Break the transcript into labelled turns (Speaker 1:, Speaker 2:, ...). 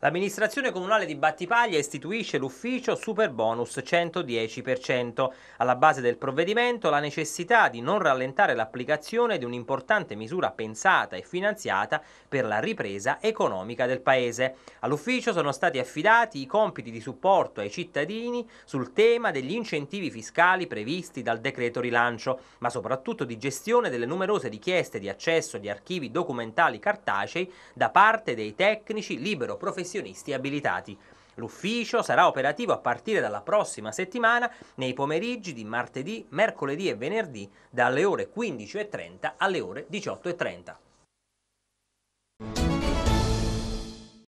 Speaker 1: L'amministrazione comunale di Battipaglia istituisce l'ufficio Super Bonus 110%. Alla base del provvedimento la necessità di non rallentare l'applicazione di un'importante misura pensata e finanziata per la ripresa economica del Paese. All'ufficio sono stati affidati i compiti di supporto ai cittadini sul tema degli incentivi fiscali previsti dal decreto rilancio, ma soprattutto di gestione delle numerose richieste di accesso agli archivi documentali cartacei da parte dei tecnici libero professionisti professionisti abilitati. L'ufficio sarà operativo a partire dalla prossima settimana nei pomeriggi di martedì, mercoledì e venerdì dalle ore 15.30 alle ore 18.30.